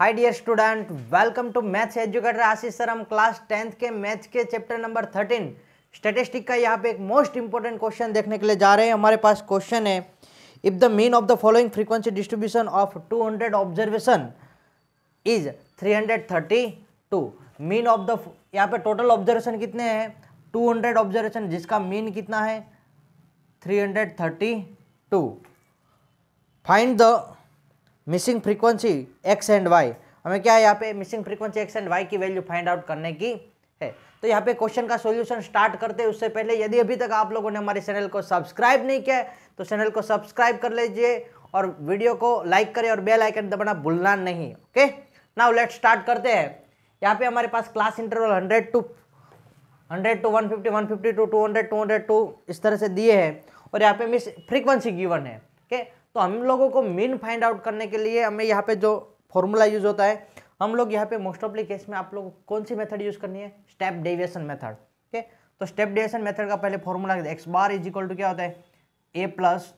hi dear student welcome to maths educator Ashish sir हम class tenth के maths के chapter number thirteen statistic का यहाँ पे एक मोस्ट इंपॉर्टेंट क्वेश्चन देखने के लिए जा रहे हैं हमारे पास क्वेश्चन है if the mean of the following frequency distribution of 200 observation is 332 mean of the यहाँ पे टोटल ऑब्जर्वेशन कितने हैं 200 ऑब्जर्वेशन जिसका मीन कितना है 332 find the missing frequency x and y हमें क्या है यहाँ पे missing frequency x and y की वैल्यू फाइंड आउट करने की है तो यहाँ पे क्वेश्चन का सॉल्यूशन स्टार्ट करते हैं उससे पहले यदि अभी तक आप लोगों ने हमारे चैनल को सब्सक्राइब नहीं किया है तो चैनल को सब्सक्राइब कर लीजिए और वीडियो को लाइक करें और बेल आइकन दबाना भूलना नहीं ओके नाउ लेट स्टार्ट करते हैं यहाँ पे हमारे पास class interval hundred to hundred to one fifty one fifty to two hundred to hundred to इस तरह से दिए हैं और यहाँ पे मिस फ्रीक्वेंसी गिवन है ओके तो हम लोगों को मीन फाइंड आउट करने के लिए हमें यहाँ पे जो फॉर्मूला यूज होता है हम लोग यहाँ पे मोस्ट ऑफली केस में आप लोग कौन सी मेथड यूज करनी है स्टेप डेविएशन मेथड ठीक है तो स्टेप डेविएशन मेथड का पहले formula x bar is equal to क्या होता है a plus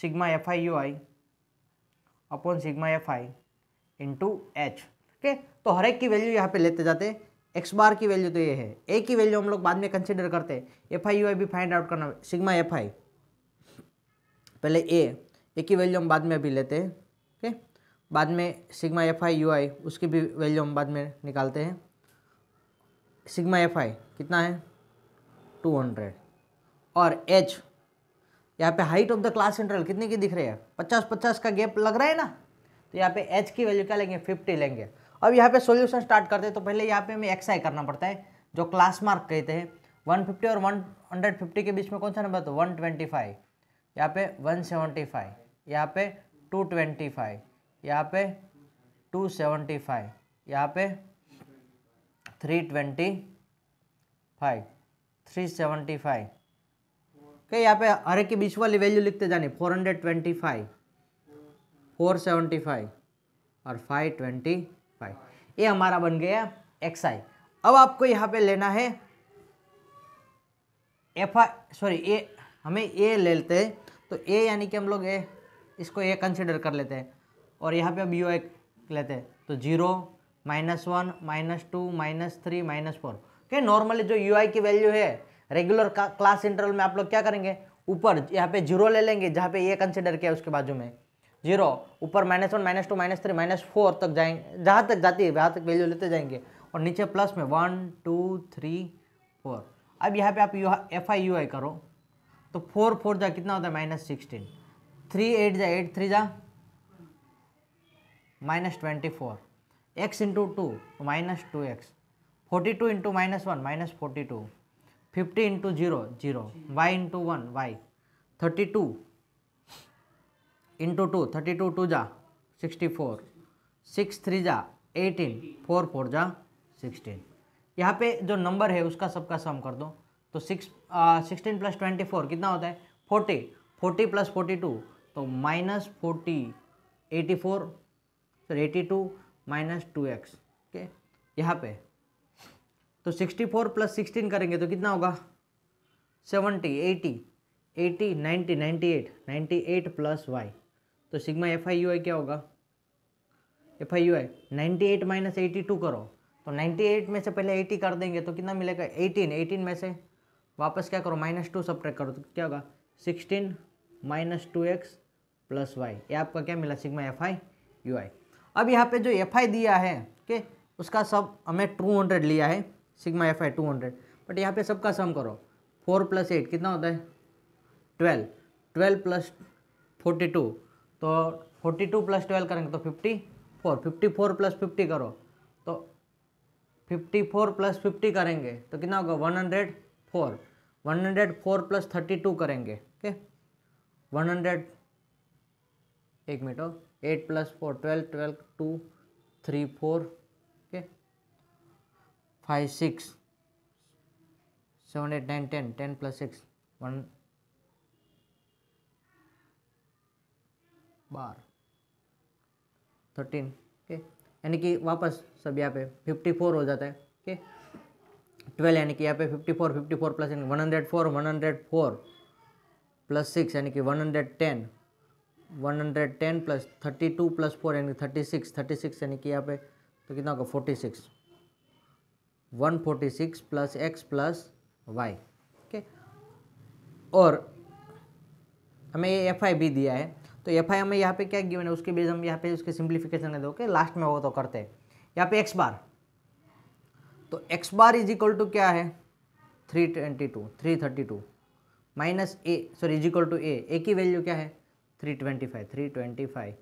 sigma f i u i upon sigma f i into h ठीक है तो हर एक की वैल्यू यहाँ पे लेते जाते हैं एक्स बार की वैल्यू तो ये है ए की वैल्यू हम लोग बाद में कंसिडर करते हैं एफ आई यू आई भी फाइंड आउट करना सिग्मा एफ आई पहले ए ए की वैल्यू हम बाद में अभी लेते हैं ओके बाद में sigma f i u i उसकी भी वैल्यू हम बाद में निकालते हैं सिग्मा एफ आई कितना है टू हंड्रेड और एच यहाँ पे height of the class interval कितने की दिख रही है पचास पचास का गैप लग रहा है ना तो यहाँ पे एच की वैल्यू क्या लेंगे फिफ्टी लेंगे अब यहाँ पे सॉल्यूशन स्टार्ट करते हैं तो पहले यहाँ पे हमें एक्स आई करना पड़ता है जो क्लास मार्क कहते हैं फिफ्टी और फिफ्टी के बीच में कौन सा नंबर तो फाइव यहाँ पे वन सेवेंटी फाइव यहाँ पे टू ट्वेंटी फाइव यहाँ पे टू सेवेंटी फाइव यहाँ पे three twenty five three seventy five okay यहाँ पे हर एक बीच वाली वैल्यू लिखते जाने four four hundred twenty five seventy five और फाइव ट्वेंटी फाइव ये हमारा बन गया एक्स आई अब आपको यहाँ पे लेना है एफ आई सॉरी ये हमें ए ले लेते हैं तो ए यानी कि हम लोग ए इसको ए कंसिडर कर लेते हैं और यहाँ पे हम यू ए लेते हैं तो zero minus one minus two minus three minus four okay normally जो यू आई की वैल्यू है रेगुलर क्लास इंटरवल में आप लोग क्या करेंगे ऊपर यहाँ पे जीरो ले लेंगे जहाँ पे ए कंसिडर किया उसके बाजू में जीरो ऊपर minus one minus two minus three minus four तक जाएंगे जहाँ तक जाती है वहाँ तक वैल्यू लेते जाएंगे और नीचे प्लस में वन टू थ्री फोर अब यहाँ पे आप u f i u i करो तो फोर फोर जा कितना होता है माइनस सिक्सटीन थ्री एट जा एट थ्री जा minus twenty four x into two तो minus two x forty two into minus one minus forty two fifty into zero zero y into one y thirty two into two thirty two two जा sixty four six three जा eighteen four four जा sixteen यहाँ पे जो number है उसका सबका सम कर दो तो six sixteen plus twenty four कितना होता है forty forty plus forty two तो minus forty eighty four sir eighty two minus two x okay यहाँ पे तो सिक्सटी फोर प्लस सिक्सटीन करेंगे तो कितना होगा seventy eighty eighty ninety ninety eight ninety eight plus y तो sigma f i u i क्या होगा f i u i ninety eight minus eighty two करो तो नाइन्टी एट में से पहले एटी कर देंगे तो कितना मिलेगा एटीन एटीन में से वापस क्या करो माइनस टू सब करो तो क्या होगा sixteen minus two x plus y ये आपका क्या मिला sigma f i u i अब यहाँ पे जो एफ आई दिया है के उसका सब हमें टू हंड्रेड लिया है sigma f i two hundred but यहाँ पे सबका सम करो फोर प्लस एट कितना होता है twelve twelve plus forty two तो फोर्टी टू प्लस ट्वेल्व करेंगे तो fifty four fifty four plus fifty करो तो फिफ्टी फोर प्लस फिफ्टी करेंगे तो कितना होगा one hundred four one hundred four plus thirty two करेंगे ओके वन हंड्रेड एक मिनट और eight plus four twelve twelve two three four okay five six seven eight nine ten ten plus six one बार thirteen okay यानी कि वापस सब यहाँ पे फिफ्टी फोर हो जाता है ओके ट्वेल्व यानी कि यहाँ पे fifty four fifty four plus यानी one hundred four one hundred four plus six यानी कि one hundred ten one hundred ten plus thirty two plus four यानी थर्टी सिक्स थर्टी सिक्स यानी कि यहाँ पे तो कितना होगा forty six one forty six plus x plus y okay और हमें ये एफ आई भी दिया है तो एफ आई हमें यहाँ पे क्या गिवन है उसके बेस हम यहाँ पे उसके सिंप्लीफिकेशन दे दो ओके लास्ट में वो तो करते हैं यहाँ पे एक्स बार तो x bar is equal to क्या है three twenty two three thirty two minus a sorry is equal to a a की वैल्यू क्या है three twenty five three twenty five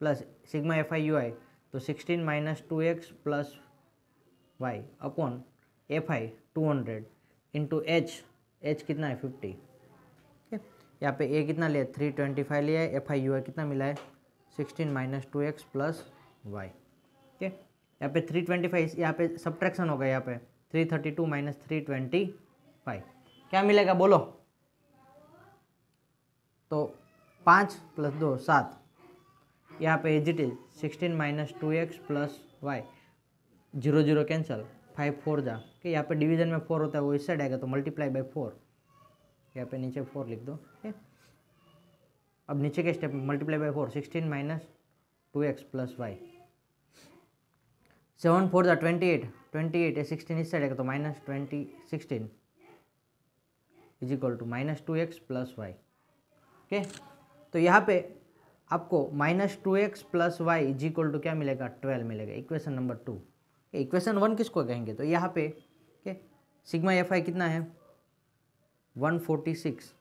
plus sigma f i u i तो sixteen minus two x plus y upon f i two hundred into h h कितना है fifty यहाँ पे ए कितना लिया थ्री ट्वेंटी फाइव लिया है एफ आई यू आई कितना मिला है sixteen minus two x plus y ठीक यहाँ पे थ्री ट्वेंटी फाइव यहाँ पे सब्ट्रैक्शन हो गया यहाँ पे three thirty two minus three twenty five क्या मिलेगा बोलो तो पाँच प्लस दो सात यहाँ पे is it is sixteen minus two x plus y zero zero cancel five four जा कि यहाँ पे डिवीजन में फोर होता है वो इस साइड आएगा तो मल्टीप्लाई बाई फोर यहाँ पे नीचे फोर लिख दो ठीक अब नीचे के step multiply by four sixteen minus two x plus y seven four the twenty eight twenty eight sixteen इस साइड तो minus twenty sixteen is equal to minus two x plus y okay तो यहाँ पे आपको minus two x plus y is equal to क्या मिलेगा twelve मिलेगा equation number two equation one किसको कहेंगे तो यहाँ पे के सिग्मा एफ आई कितना है one forty six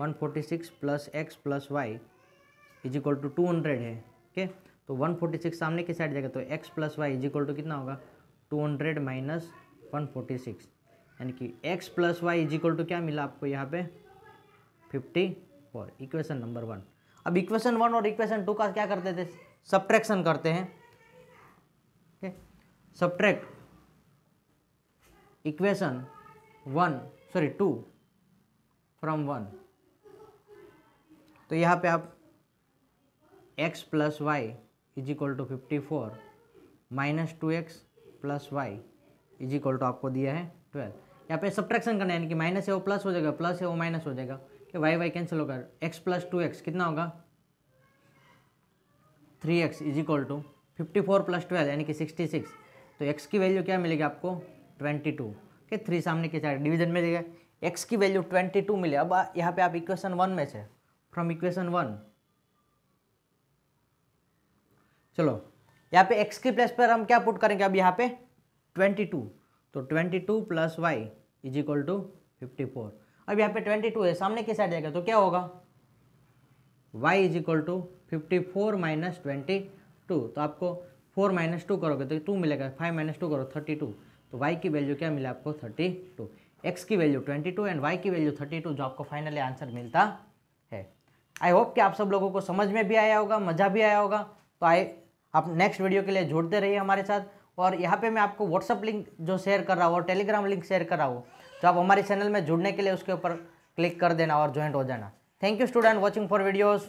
one forty six plus x plus y is equal to two hundred है ओके तो 146 सामने की साइड जाएगा तो x plus y is equal to कितना होगा 200 हंड्रेड माइनस वन यानी कि x plus y is equal to क्या मिला आपको यहाँ पे 54 इक्वेशन नंबर वन अब इक्वेशन वन और इक्वेशन टू का क्या करते थे सब्ट्रैक्शन करते हैं ठीक subtract equation one sorry two from one तो यहाँ पे आप x plus y is equal to fifty four minus two x plus y is equal to आपको दिया है ट्वेल्व यहाँ पे सब्ट्रैक्शन करना है यानी कि माइनस है वो प्लस हो जाएगा प्लस है वो माइनस हो जाएगा कि वाई वाई कैंसिल होगा एक्स प्लस टू एक्स कितना होगा three x is equal to fifty four plus twelve यानी कि सिक्सटी सिक्स तो एक्स की वैल्यू क्या मिलेगी आपको ट्वेंटी टू के थ्री सामने के चार डिविजन में देगा एक्स की वैल्यू ट्वेंटी टू मिले अब यहाँ पे आप इक्वेशन वन में से फ्रॉम इक्वेशन वन चलो यहाँ पे एक्स की प्लेस पर हम क्या पुट करेंगे अब यहाँ पे ट्वेंटी टू तो twenty two plus y is equal to fifty four अब यहाँ पे ट्वेंटी टू है सामने की साइड जाएगा तो क्या होगा y is equal to fifty four minus twenty two तो आपको फोर माइनस टू करोगे तो टू मिलेगा फाइव माइनस टू करो थर्टी टू तो वाई की वैल्यू क्या मिला आपको थर्टी टू एक्स की value twenty two and y की वैल्यू थर्टी टू जो आपको फाइनली आंसर मिलता है आई होप कि आप सब लोगों को समझ में भी आया होगा मज़ा भी आया होगा तो आई आप नेक्स्ट वीडियो के लिए जुड़ते रहिए हमारे साथ और यहाँ पे मैं आपको व्हाट्सअप लिंक जो शेयर कर रहा हूँ और टेलीग्राम लिंक शेयर कर रहा हूँ तो आप हमारे चैनल में जुड़ने के लिए उसके ऊपर क्लिक कर देना और ज्वाइंट हो जाना thank you student watching for videos